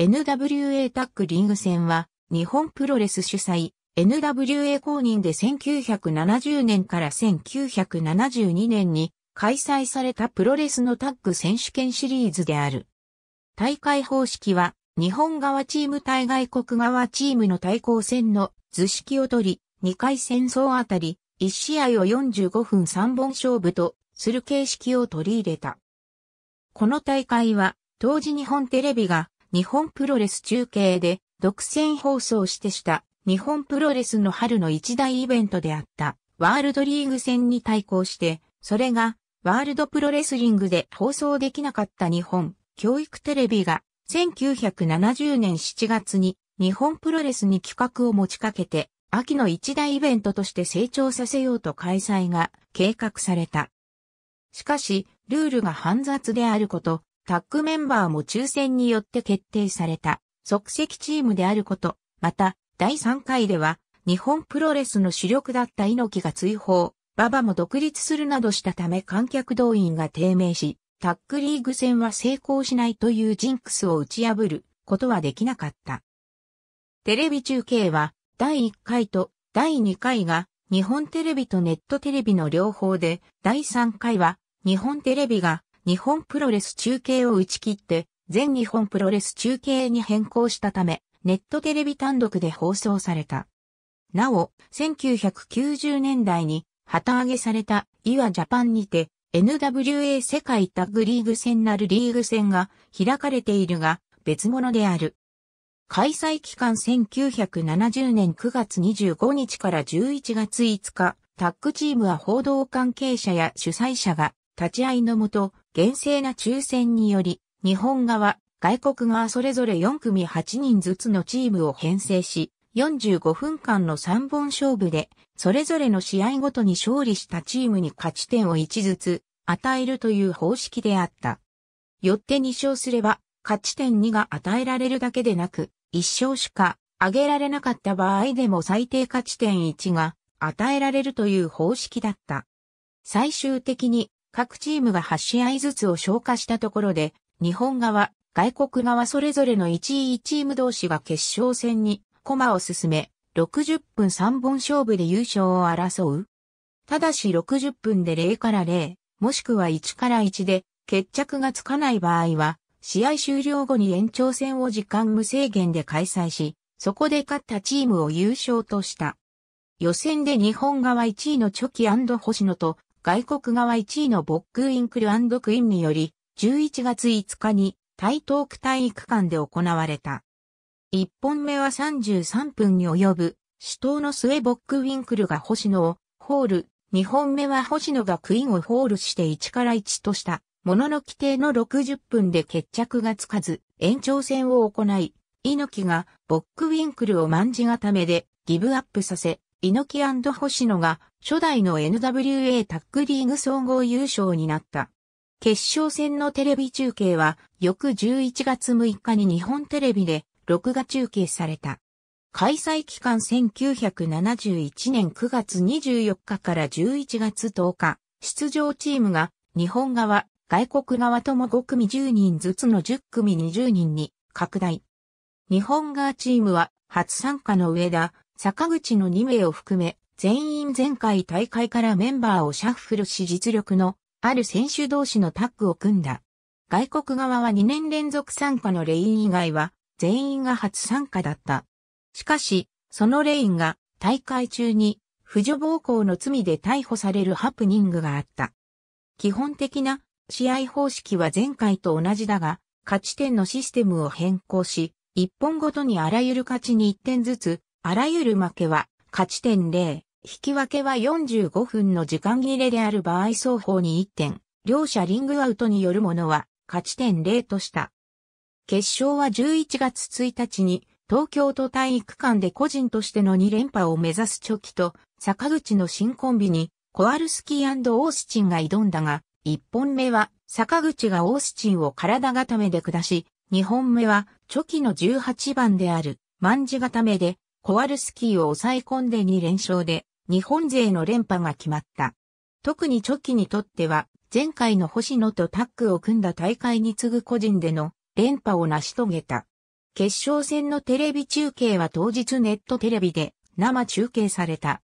NWA タッグリング戦は、日本プロレス主催、NWA 公認で1970年から1972年に開催されたプロレスのタッグ選手権シリーズである。大会方式は、日本側チーム対外国側チームの対抗戦の図式を取り、2回戦争あたり、1試合を45分3本勝負とする形式を取り入れた。この大会は、当時日本テレビが日本プロレス中継で独占放送してした日本プロレスの春の一大イベントであったワールドリーグ戦に対抗して、それがワールドプロレスリングで放送できなかった日本教育テレビが1970年7月に日本プロレスに企画を持ちかけて秋の一大イベントとして成長させようと開催が計画された。しかし、ルールが煩雑であること、タッグメンバーも抽選によって決定された即席チームであること、また、第3回では、日本プロレスの主力だった猪木が追放、馬場も独立するなどしたため観客動員が低迷し、タッグリーグ戦は成功しないというジンクスを打ち破ることはできなかった。テレビ中継は第1回と第2回が日本テレビとネットテレビの両方で、第3回は日本テレビが日本プロレス中継を打ち切って、全日本プロレス中継に変更したため、ネットテレビ単独で放送された。なお、1990年代に旗揚げされた岩ジャパンにて NWA 世界タッグリーグ戦なるリーグ戦が開かれているが別物である。開催期間1970年9月25日から11月5日、タッグチームは報道関係者や主催者が立ち会いのもと、厳正な抽選により、日本側、外国側それぞれ4組8人ずつのチームを編成し、45分間の3本勝負で、それぞれの試合ごとに勝利したチームに勝ち点を1ずつ与えるという方式であった。よって2勝すれば、勝ち点2が与えられるだけでなく、1勝しか挙げられなかった場合でも最低勝ち点1が与えられるという方式だった。最終的に各チームが8試合ずつを消化したところで、日本側、外国側それぞれの1位1チーム同士が決勝戦に駒を進め、60分3本勝負で優勝を争う。ただし60分で0から0、もしくは1から1で決着がつかない場合は、試合終了後に延長戦を時間無制限で開催し、そこで勝ったチームを優勝とした。予選で日本側1位のチョキ星野と外国側1位のボックインクルクインにより、11月5日に台東区体育館で行われた。1本目は33分に及ぶ、死闘の末ボックウィンクルが星野をホール、2本目は星野がクイーンをホールして1から1とした、ものの規定の60分で決着がつかず、延長戦を行い、猪木がボックウィンクルを万字固めでギブアップさせ、猪木星野が初代の NWA タッグリーグ総合優勝になった。決勝戦のテレビ中継は、翌11月6日に日本テレビで録画中継された。開催期間1971年9月24日から11月10日、出場チームが日本側、外国側とも5組10人ずつの10組20人に拡大。日本側チームは初参加の上田、坂口の2名を含め全員前回大会からメンバーをシャッフルし実力のある選手同士のタッグを組んだ。外国側は2年連続参加のレイン以外は全員が初参加だった。しかし、そのレインが大会中に婦女暴行の罪で逮捕されるハプニングがあった。基本的な試合方式は前回と同じだが、勝ち点のシステムを変更し、1本ごとにあらゆる勝ちに1点ずつ、あらゆる負けは勝ち点0、引き分けは45分の時間切れである場合双方に1点、両者リングアウトによるものは勝ち点0とした。決勝は11月1日に東京都体育館で個人としての2連覇を目指すチョキと坂口の新コンビにコアルスキーオースチンが挑んだが、1本目は坂口がオースチンを体固めで下し、2本目はチョキの18番である万字固めでコアルスキーを抑え込んで2連勝で日本勢の連覇が決まった。特にチョキにとっては、前回の星野とタッグを組んだ大会に次ぐ個人での連覇を成し遂げた。決勝戦のテレビ中継は当日ネットテレビで生中継された。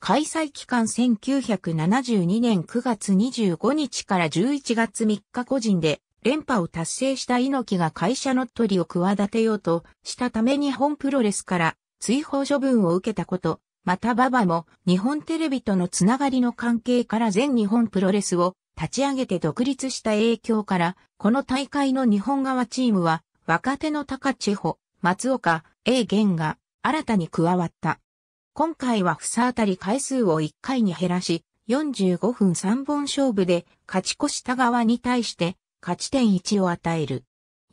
開催期間1972年9月25日から11月3日個人で連覇を達成した猪木が会社乗っ取りを企てようとしたため日本プロレスから追放処分を受けたことまた馬場も日本テレビとのつながりの関係から全日本プロレスを立ち上げて独立した影響から、この大会の日本側チームは若手の高千穂、松岡、永玄が新たに加わった。今回は房当たり回数を1回に減らし、45分3本勝負で勝ち越した側に対して勝ち点1を与える。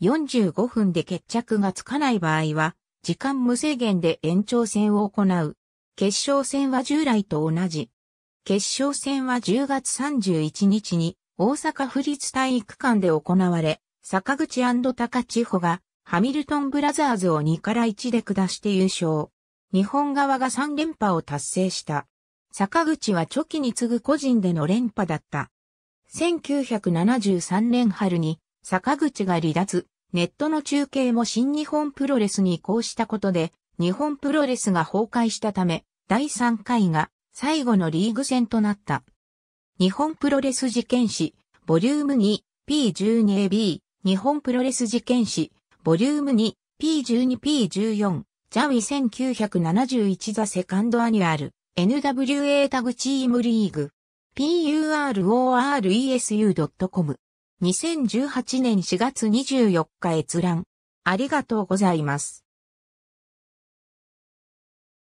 45分で決着がつかない場合は、時間無制限で延長戦を行う。決勝戦は従来と同じ。決勝戦は10月31日に大阪府立体育館で行われ、坂口高千穂がハミルトンブラザーズを2から1で下して優勝。日本側が3連覇を達成した。坂口はチョキに次ぐ個人での連覇だった。1973年春に坂口が離脱、ネットの中継も新日本プロレスに移行したことで、日本プロレスが崩壊したため、第3回が最後のリーグ戦となった。日本プロレス事件史、ボリューム2、P12AB、日本プロレス事件史、ボリューム2、P12P14、ジャウィ1971ザセカンドアニュアル、NWA タグチームリーグ、puroresu.com。2018年4月24日閲覧。ありがとうございます。